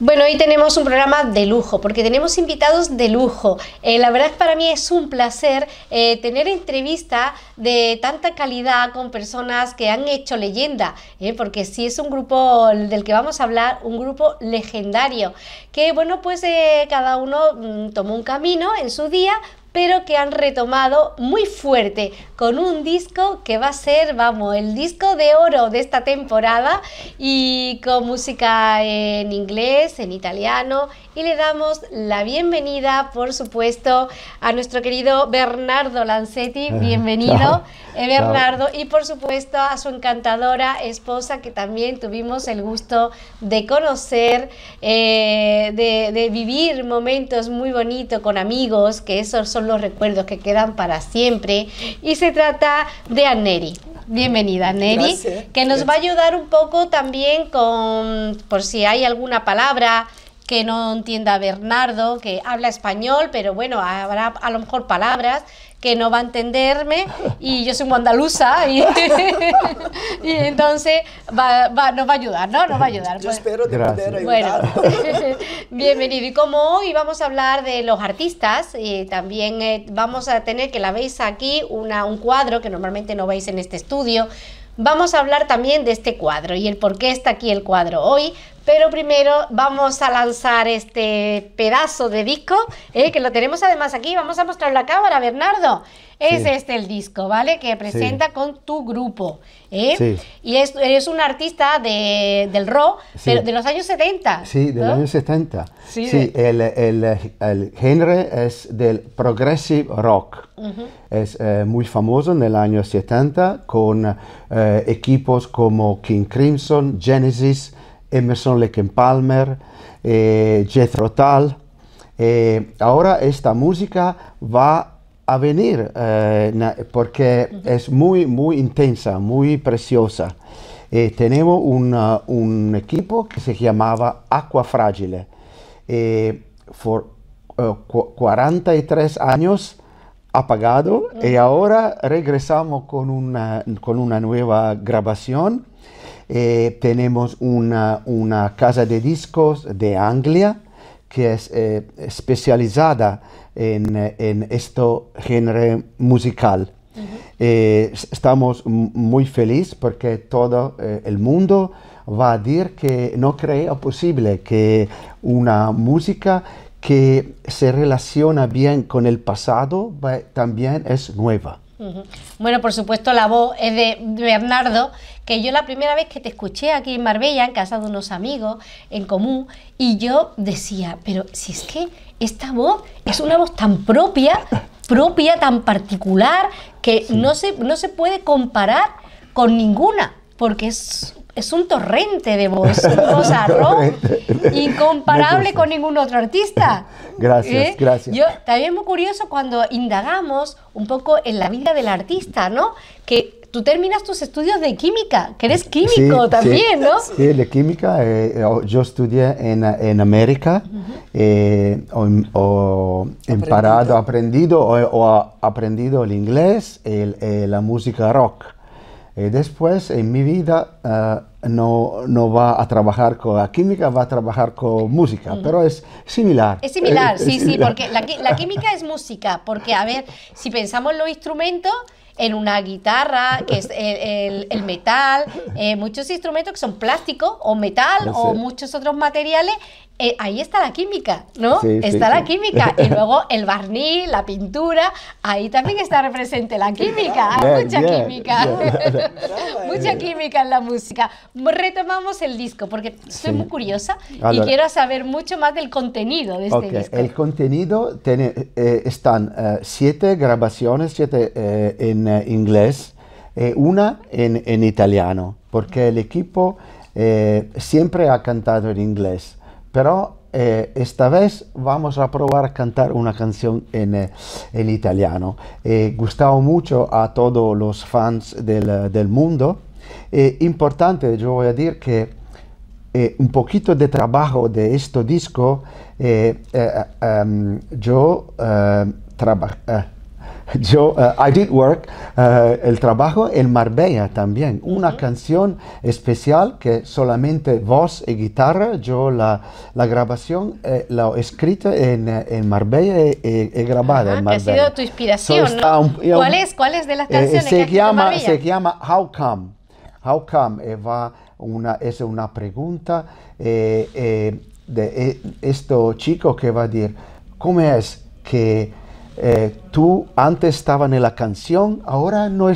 Bueno, hoy tenemos un programa de lujo, porque tenemos invitados de lujo. Eh, la verdad es para mí es un placer eh, tener entrevista de tanta calidad con personas que han hecho leyenda, eh, porque sí es un grupo del que vamos a hablar, un grupo legendario, que bueno, pues cada uno mm, tomó un camino en su día, pero que han retomado muy fuerte con un disco que va a ser, vamos, el disco de oro de esta temporada y con música en inglés, en italiano, y le damos la bienvenida, por supuesto, a nuestro querido Bernardo Lancetti. Eh, Bienvenido, eh, Bernardo, y por supuesto a su encantadora esposa que también tuvimos el gusto de conocer, eh, de, vivir momentos muy bonitos con amigos, que esos son los recuerdos que quedan para siempre. Y se trata de Anneri. Bienvenida, Neri. que nos va a ayudar un poco también con, por si hay alguna palabra que no entienda Bernardo, que habla español, pero bueno, habrá a lo mejor palabras que no va a entenderme y yo soy andaluza y, entonces nos va a ayudar, ¿no? Nos va a ayudar. Yo espero poder ayudar. Bueno, bienvenido. Y como hoy vamos a hablar de los artistas, y eh, también eh, vamos a tener, que la veis aquí, una, un cuadro que normalmente no veis en este estudio, Vamos a hablar también de este cuadro y el por qué está aquí el cuadro hoy, pero primero vamos a lanzar este pedazo de disco, eh, que lo tenemos además aquí. Vamos a mostrar la cámara, Bernardo. Es este el disco, ¿vale? Que presenta con tu grupo. ¿eh? Sí. Y es, eres un artista del rock, de los años 70. Sí, de los 70. Sí, el, el, el, es del progressive rock. Es eh, muy famoso en el año 70 con equipos como King Crimson, Genesis, Emerson Leckenpalmer, Palmer, eh, Jethro Tull. Eh, ahora esta música va a venir eh, porque es muy, muy intensa, muy preciosa. tenemos uh, un equipo que se llamaba Aqua Fragile por 43 años apagado y ahora regresamos con con una nueva grabación eh, tenemos una, casa de discos de Anglia que es eh, especializada en, en este género musical. Eh, estamos muy felices porque todo el mundo va a decir que no creía posible que una música que se relaciona bien con el pasado también es nueva. Bueno, por supuesto, la voz es de Bernardo, que yo la primera vez que te escuché aquí en Marbella, en casa de unos amigos en común, y yo decía, pero si es que esta voz es una voz tan propia, propia, tan particular, que no, se, no se puede comparar con ninguna, porque es es un torrente de voz, un rock, incomparable con ningún otro artista. Gracias, ¿Eh? gracias. Yo también muy curioso cuando indagamos un poco en la vida del artista, ¿no? Que tú terminas tus estudios de química, que eres químico también, ¿no? Sí, de química. Eh, yo estudié en, América, he eh, parado aprendido, o, aprendido el inglés, la música rock. Eh, después, en mi vida, eh, no, no, va a trabajar con la química, va a trabajar con música, pero es similar. Es similar, eh, sí, sí, porque la, química es música, porque, a ver, si pensamos en los instrumentos, en una guitarra, que es el, metal, muchos instrumentos que son plástico o metal o muchos otros materiales eh, ahí está la química, ¿no? está la química. Y luego el barniz, la pintura, ahí también está presente la química. Hay mucha química. Eh. mucha química en la música. Retomamos el disco porque soy muy curiosa y quiero saber mucho más del contenido de este disco. El contenido tiene, eh, están siete grabaciones, siete en inglés, una en, italiano, porque el equipo siempre ha cantado en inglés pero eh, esta vez vamos a probar a cantar una canción en, eh, en italiano. Eh, gustado mucho a todos los fans del, eh, del mundo. Eh, importante, yo voy a decir que un poquito de trabajo de este disco, em, yo trabajé yo, eh, I Did Work, eh, el trabajo en Marbella también, una canción especial que solamente voz y guitarra, yo la, la grabación eh, la he escrito en, en Marbella y, he grabado grabada en Marbella. ha sido tu inspiración, ¿no? ¿Cuál, es, ¿Cuál es de las canciones se llama, Se llama How Come, How Come, va una, es una pregunta de esto chico que va a decir, ¿cómo es que eh, tú antes estaba en la canción, ahora no,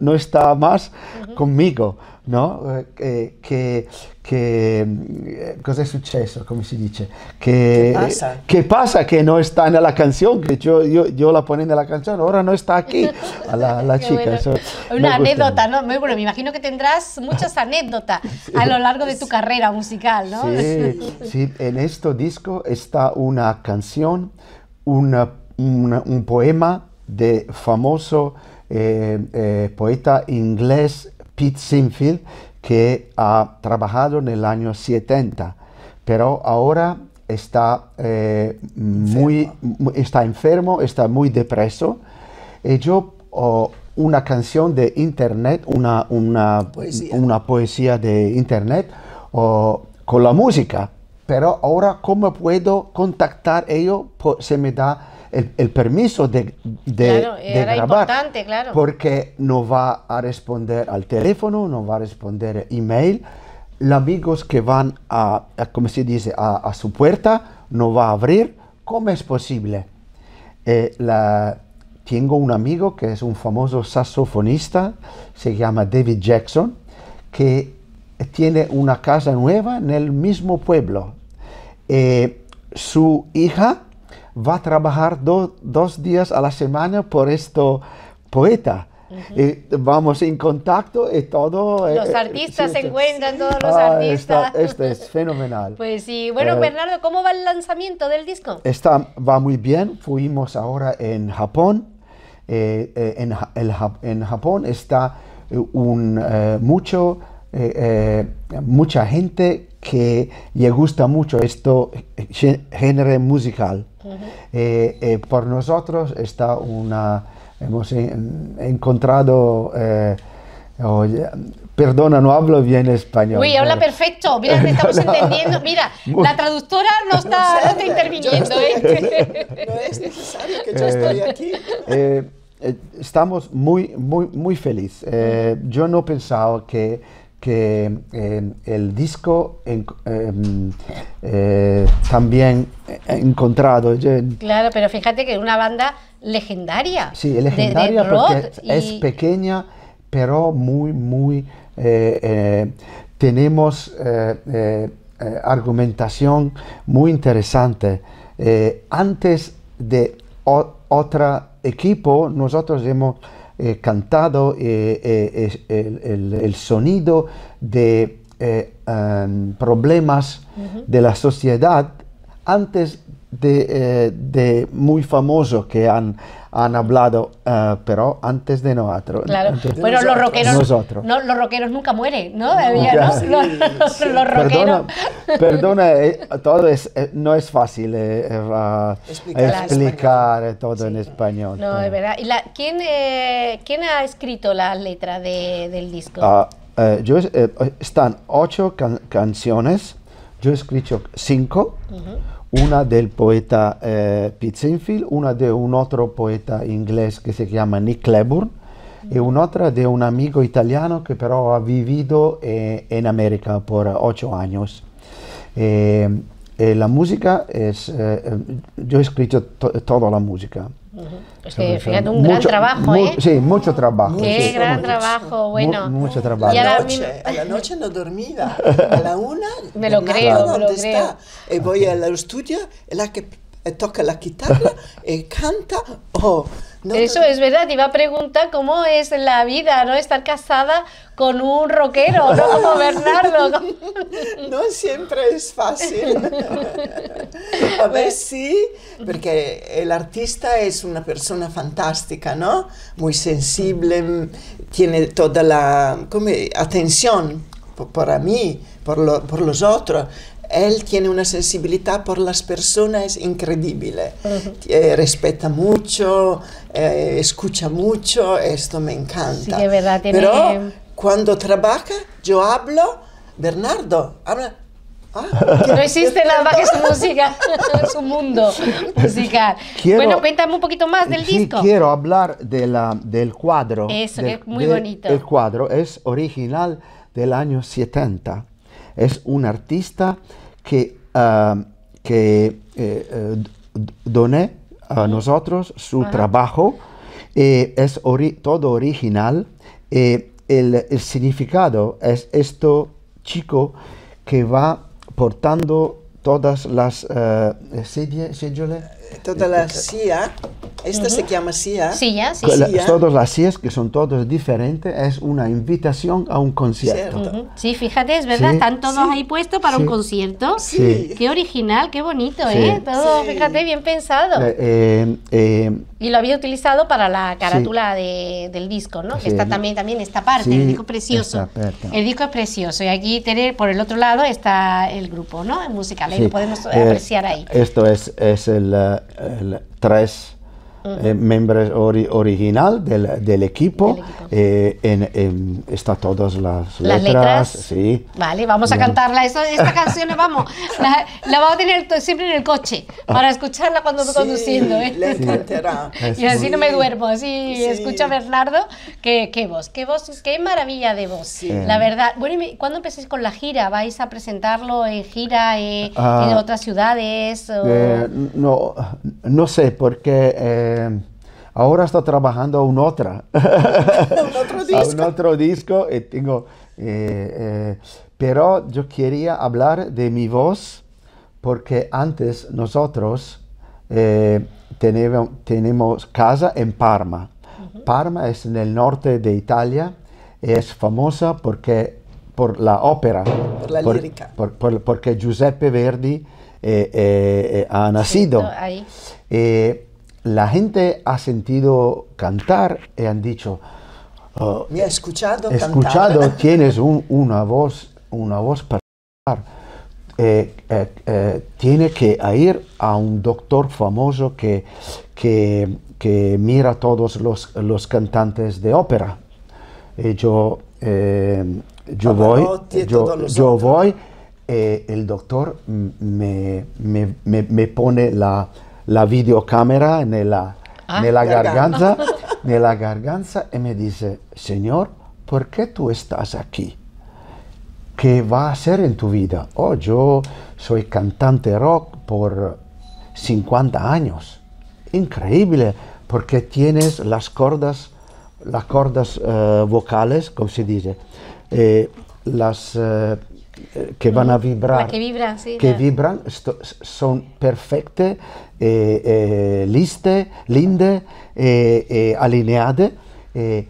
no, está más conmigo, ¿no? Eh, qué eh, cosa es sucedido? dice? ¿Qué eh, pasa? ¿Qué pasa que no está en la canción? Yo yo la ponía en la canción, ahora no está aquí, a la, chica. Una anécdota, ¿no? bueno, me imagino que tendrás muchas anécdotas a lo largo de tu carrera musical, ¿no? Sí, sí, en este disco está una canción, una un poema de famoso eh, eh, poeta inglés Pete Sinfield que ha trabajado en el año 70, pero ahora está eh, muy, está enfermo, está muy depreso. Y yo una canción de internet, una, una, poesía. una poesía de internet con la música, pero ahora cómo puedo contactar ello, se me da el, permiso de, era grabar importante, claro. porque no va a responder al teléfono, no va a responder email. Los amigos que van a, como se dice, a, su puerta no va a abrir. ¿Cómo es posible? Eh, la, tengo un amigo que es un famoso saxofonista, se llama David Jackson, que tiene una casa nueva en el mismo pueblo. Eh, su hija va a trabajar dos días a la semana por esto poeta. vamos en contacto y todo. Eh, los eh, artistas se encuentran, todos los ah, artistas. Esto, es fenomenal. pues sí, bueno, eh, Bernardo, ¿cómo va el lanzamiento del disco? Está, va muy bien, fuimos ahora en Japón. en, Japón está un, mucho, mucha gente que le gusta mucho esto género musical. Eh, eh, por nosotros está una, hemos encontrado, eh, perdona, no hablo bien español. Uy, habla perfecto, mira, estamos entendiendo, mira, la traductora no está, no está interviniendo. no es necesario que yo estoy aquí. estamos muy, muy, muy felices. yo no pensaba que que em, el disco em, eh, también encontrado. Claro, pero fíjate que es una banda legendaria. Sí, legendaria porque es pequeña, pero muy, muy... Eh, eh, tenemos argumentación muy interesante. antes de otro equipo, nosotros hemos eh, cantado, eh, eh, el, sonido de em, problemas de la sociedad antes eh, de, muy famosos que han, han hablado, eh, pero antes de nosotros. Claro, bueno, los rockeros, nosotros. No, los rockeros nunca mueren, ¿no? Los, rockeros. Perdona, eh, todo es, no es fácil explicar, todo en español. No, es verdad. ¿Y quién, quién ha escrito la letra de, del disco? Ah, están ocho canciones Yo he escrito cinco, uh -huh. una del poeta eh, Pete Sinfield, una de un otro poeta inglés que se llama Nick Cleburne uh -huh. y un'altra de un amigo italiano que pero ha vivido eh, en América por ocho años. Eh, eh la música es, eh, eh, yo he escrito to toda la música. Es que, fíjate, un gran trabajo, ¿eh? Sí, mucho trabajo. Qué gran trabajo, bueno. mucho trabajo. La noche, a la, noche, no dormida, a la una. me lo creo, me lo está. creo. Eh, voy al estudio, la que toca la guitarra, Y eh, canta, Oh, eso es verdad, iba a preguntar cómo es la vida, ¿no? Estar casada con un rockero, ¿no? Como Bernardo. no siempre es fácil. a ver sí, porque el artista es una persona fantástica, ¿no? Muy sensible, tiene toda la como, atención por, mí, por, por los otros él tiene una sensibilidad por las personas increíble. Eh, respeta mucho, eh, escucha mucho, esto me encanta. Sí, verdad, Pero cuando trabaja, yo hablo, Bernardo, habla, ah, no existe nada que su música, su mundo musical. bueno, cuéntame un poquito más del sí, disco. Quiero hablar de la, del cuadro. Eso, que es muy bonito. El cuadro es original del año 70. Es un artista que, ah, que eh, eh, doné a nosotros su trabajo, eh, es todo original, eh, el, significado es esto chico que va portando todas las todas las silla, esta se llama silla. sí. Todas las sillas, que son todas diferentes, es una invitación a un concierto. Sí, fíjate, es verdad, están todos ahí puestos para un concierto. Sí. Qué original, qué bonito, ¿eh? Todo, fíjate, bien pensado. Eh, eh, eh, y lo había utilizado para la carátula del disco, ¿no? está también, también esta parte, el disco precioso. El disco es precioso. Y aquí tener, por el otro lado está el grupo, ¿no? El musical, ahí podemos eh, apreciar ahí. Esto es, es el, eh, el eh, miembro original del, equipo. Eh, en, está todas las, letras, Vale, vamos a cantarla. esta canción la vamos, la, vamos a tener siempre en el coche para escucharla cuando estoy conduciendo. ¿eh? y así no me duermo, así escucha escucho a Bernardo. qué voz, qué voz, qué maravilla de voz. La verdad. Bueno, ¿y cuándo empecéis con la gira? ¿Vais a presentarlo en gira en, ah. otras ciudades? no, no sé, porque eh, ahora estoy trabajando en otra. otro disco. Eh, tengo, eh, pero yo quería hablar de mi voz porque antes nosotros tenemos, casa en Parma. Parma es en el norte de Italia, es famosa porque por la ópera. Por la lírica. porque Giuseppe Verdi ha nacido la gente ha sentido cantar y han dicho, oh, me ha escuchado, escuchado cantar. tienes una voz, una voz para eh, eh, eh, tiene que ir a un doctor famoso que, que, que mira todos los, los, cantantes de ópera. yo, yo ah, voy, yo, voy, el doctor me pone la, la videocámara en la, ah, ah, la garganta, en la garganta y me dice, Señor, ¿por qué tú estás aquí? ¿Qué va a ser en tu vida? Oh, yo soy cantante rock por 50 años. Increíble, porque tienes las cordas, las cordas eh, vocales, como se dice, eh, las... Eh, che vanno a vibrare, que vibran, sí, que eh. vibran son perfecte, eh, eh, liste, linde, eh, eh alineade, eh,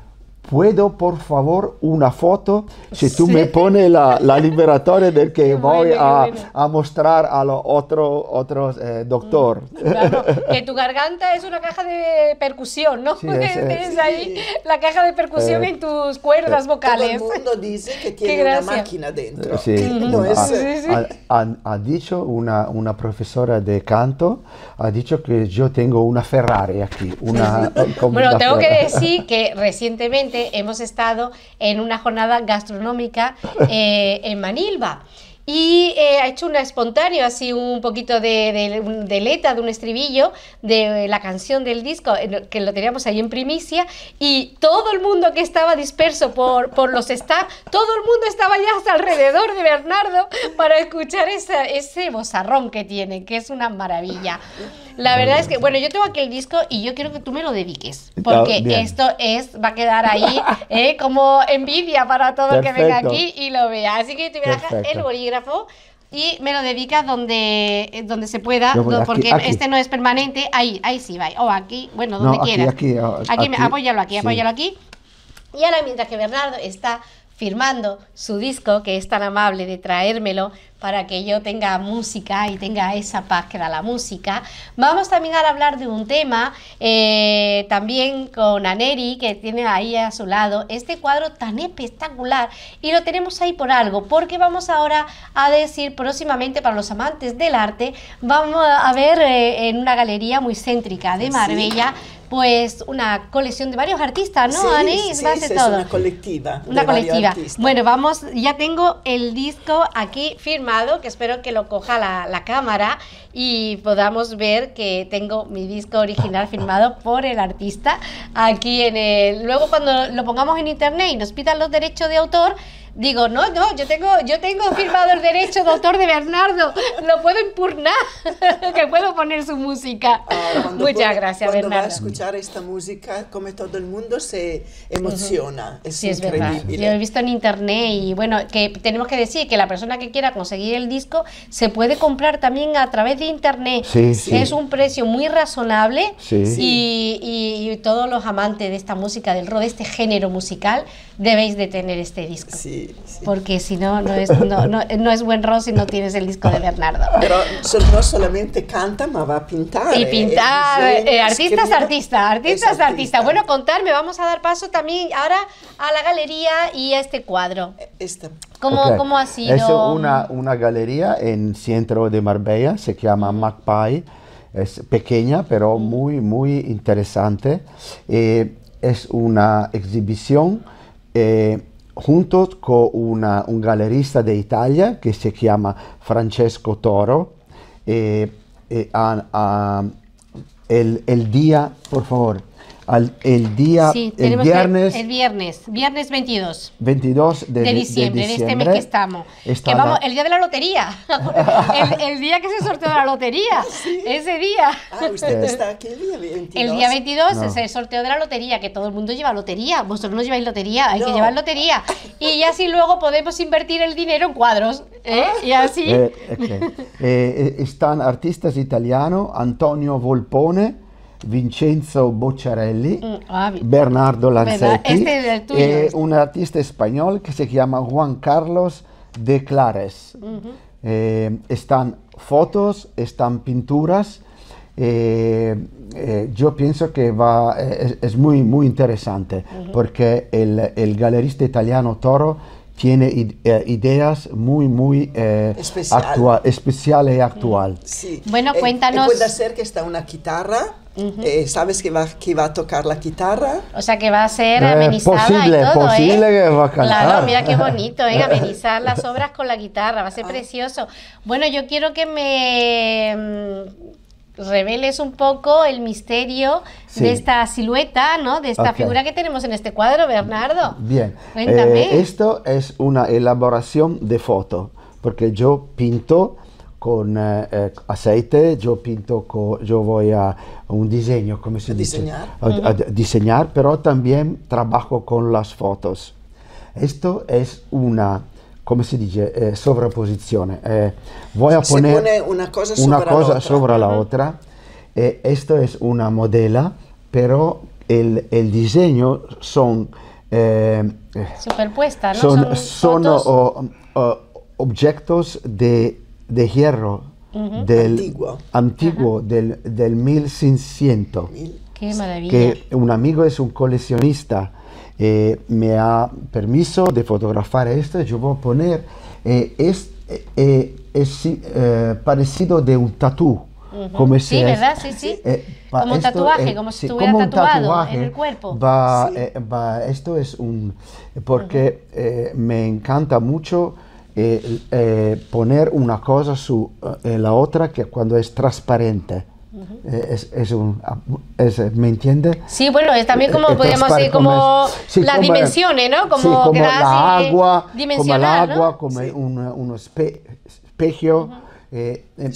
¿Puedo, por favor, una foto? Si tú me pones la, la, liberatoria del que voy a, a, mostrar a los otro, otros eh, doctor. Mm, claro, que tu garganta es una caja de percusión, ¿no? es, Tienes ahí la caja de percusión eh, en tus cuerdas eh, vocales. Todo el mundo dice que tiene una máquina dentro. Mm, es, ha, ha, dicho una, una profesora de canto, ha dicho que yo tengo una Ferrari aquí. Una, bueno, tengo que decir que recientemente hemos estado en una jornada gastronómica eh, en Manilva. Y eh, ha hecho un espontáneo, así un poquito de, de, de, letra, de un estribillo de la canción del disco, que lo teníamos ahí en primicia, y todo el mundo que estaba disperso por, por los staff, todo el mundo estaba ya hasta alrededor de Bernardo para escuchar esa, ese bozarrón que tiene, que es una maravilla. La verdad es que, bueno, yo tengo aquí el disco y yo quiero que tú me lo dediques. Ah, porque esto es, va a quedar ahí eh, como envidia para todo el que venga aquí y lo vea. Así que te voy a el bolígrafo y me lo dedicas donde, eh, donde se pueda, porque este no es permanente. Ahí, ahí sí, va. O aquí, bueno, donde no, aquí, quieras. Aquí, oh, aquí, apóyalo aquí, apóyalo aquí. Y ahora, mientras que Bernardo está firmando su disco, que es tan amable de traérmelo para que yo tenga música y tenga esa paz que da la música. Vamos también a hablar de un tema, eh, también con Aneri, que tiene ahí a su lado este cuadro tan espectacular, y lo tenemos ahí por algo, porque vamos ahora a decir próximamente para los amantes del arte, vamos a ver eh, en una galería muy céntrica de Marbella pues una colección de varios artistas, ¿no, Anís? Sí, sí, es una colectiva. Una colectiva. Bueno, vamos, ya tengo el disco aquí firmado, que espero que lo coja la, la cámara y podamos ver que tengo mi disco original firmado por el artista aquí en el... Luego cuando lo pongamos en internet y nos pidan los derechos de autor, Digo, no, no, yo tengo, yo tengo firmado el derecho, doctor de Bernardo, lo puedo impugnar, que puedo poner su música. Muchas gracias, cuando Bernardo. a escuchar esta música, como todo el mundo se emociona. Es sí, es verdad. Yo he visto en internet y bueno, que tenemos que decir que la persona que quiera conseguir el disco se puede comprar también a través de internet. Sí, sí. Es un precio muy razonable y, y todos los amantes de esta música del rock, de este género musical, debéis de tener este disco. Sí, sí. Porque si no, no es, no, no, es buen ross si no tienes el disco de Bernardo. Pero no solamente canta, ma va a pintar. Y eh, pintar, eh, eh, artistas, artista, artistas, artista. Bueno, contarme, vamos a dar paso también ahora a la galería y a este cuadro. Este. ¿Cómo, ¿Cómo, ha sido? Es una, una galería en centro de Marbella, se llama Magpie. Es pequeña, pero muy, muy interesante. Eh, es una exhibición eh, junto con una, un gallerista d'Italia che si chiama Francesco Toro. Eh, eh, a, a, el, el, día, por favor, al, el día el viernes el viernes viernes 22 22 de, diciembre, de este mes que estamos el día de la lotería el, día que se sorteó la lotería ese día ah, el día 22 el día 22 es el sorteo de la lotería que todo el mundo lleva lotería vosotros no lleváis lotería hay que llevar lotería y así luego podemos invertir el dinero en cuadros ¿eh? ah. y así eh, eh, están artistas italianos Antonio Volpone Vincenzo Bocciarelli, mm, ah, Bernardo Lanzetti, este e un artista español que se llama Juan Carlos de Clares. Mm-hmm. Eh, están fotos, están pinturas. Eh, eh, yo pienso que va, es, muy, muy interesante mm-hmm. porque el, el galerista italiano Toro tiene eh, ideas muy, muy eh, actual, especiales y actual. Mm, sí. Bueno, eh, cuéntanos. Eh, puede ser que está una guitarra. ¿Sabes que va, que va a tocar la guitarra? O sea, que va a ser amenizada posible, y todo, posible que va a cantar. Claro, mira qué bonito, amenizar las obras con la guitarra, va a ser ah. precioso. Bueno, yo quiero que me mm, reveles un poco el misterio de esta silueta, ¿no? De esta figura que tenemos en este cuadro, Bernardo. Bien. Cuéntame. Eh, esto es una elaboración de foto, porque yo pinto con eh, eh, aceite, yo pinto, yo voy a un diseño, ¿cómo se dice? Diseñar. a diseñar, pero también trabajo con las fotos. Esto es una come se dice, eh, voy a poner una cosa Sobre la otra. esto es una modela, pero el, diseño son... Eh, Superpuesta, ¿no? Son, son, objetos de, de hierro mm-hmm. del antiguo, antiguo del, del Qué maravilla. Que un amigo es un coleccionista eh, me ha permiso de fotografar esto, yo voy a poner, eh, es, eh, parecido de un tatú. como sí, como un tatuaje, como si estuviera tatuado en el cuerpo. esto es un... porque me encanta mucho poner una cosa su la otra que cuando es transparente. Eh, es, es, un, es, eh, ¿Me entiende? Sí, bueno, es también como eh, podríamos decir, como, las dimensiones, ¿no? Como, sí, como la agua, como el agua, como un, un espe espejo, eh, eh,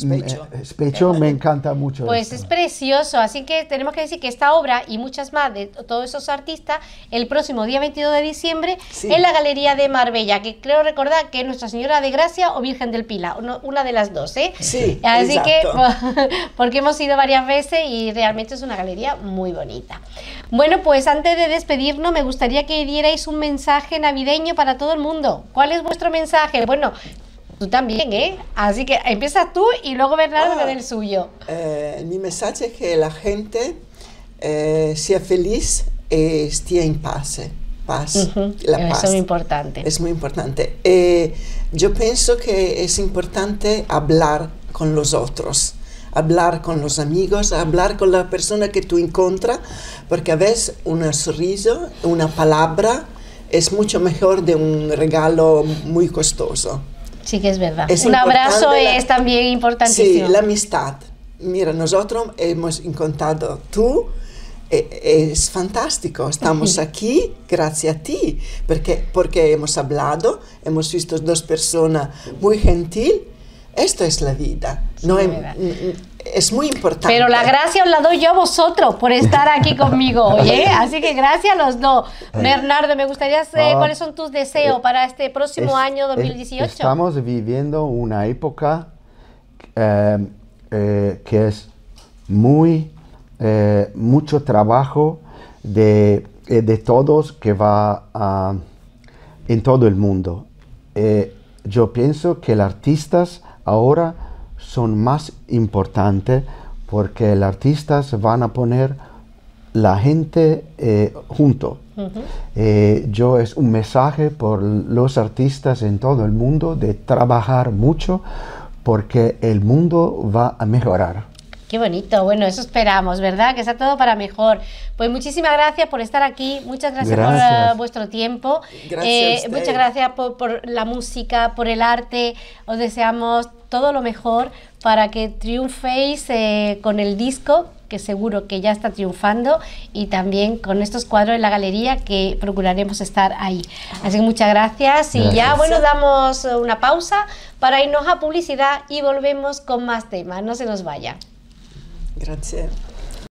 Especho, mm, eh, me encanta mucho. Pues es precioso, así que tenemos que decir que esta obra y muchas más de todos esos artistas, el próximo día 22 de diciembre en la Galería de Marbella, que creo recordar que es Nuestra Señora de Gracia o Virgen del Pila, una de las dos, ¿eh? Sí. Así que, porque hemos ido varias veces y realmente es una galería muy bonita. Bueno, pues antes de despedirnos, me gustaría que dierais un mensaje navideño para todo el mundo. ¿Cuál es vuestro mensaje? Bueno, Tú también, ¿eh? Así que empiezas tú y luego Bernardo ah, el suyo. Eh, mi mensaje es que la gente eh, sea feliz y esté en paz. Eh, paz la paz. es muy importante. Es muy importante. yo pienso que es importante hablar con los otros hablar con los amigos, hablar con la persona que tú encuentras, porque a veces un sonrisa, una palabra es mucho mejor de un regalo muy costoso. Sí que es verdad. Es un abrazo es también importantísimo. Sí, la amistad. Mira, nosotros hemos encontrado tú, eh, es fantástico, estamos aquí gracias a ti, porque, porque hemos hablado, hemos visto dos personas muy gentil. Esto es la vida. no es muy importante. Pero la gracia os la doy yo a vosotros por estar aquí conmigo, oye. Así que gracias a los dos. Bernardo, me gustaría saber cuáles son tus deseos eh, para este próximo año 2018. Estamos viviendo una época eh, eh, que es muy, mucho trabajo de, de, todos que va en todo el mundo. yo pienso que los artistas ahora son más importantes porque los artistas van a poner la gente eh, junto. Eh, yo es un mensaje por los artistas en todo el mundo de trabajar mucho porque el mundo va a mejorar. Qué bonito, bueno, eso esperamos, ¿verdad? Que sea todo para mejor. Pues muchísimas gracias por estar aquí, muchas gracias, por eh, vuestro tiempo, eh, muchas gracias por, la música, por el arte, os deseamos todo lo mejor para que triunféis eh, con el disco, que seguro que ya está triunfando, y también con estos cuadros en la galería que procuraremos estar ahí. Así que muchas gracias y ya bueno, damos una pausa para irnos a publicidad y volvemos con más temas. No se nos vaya. Grazie.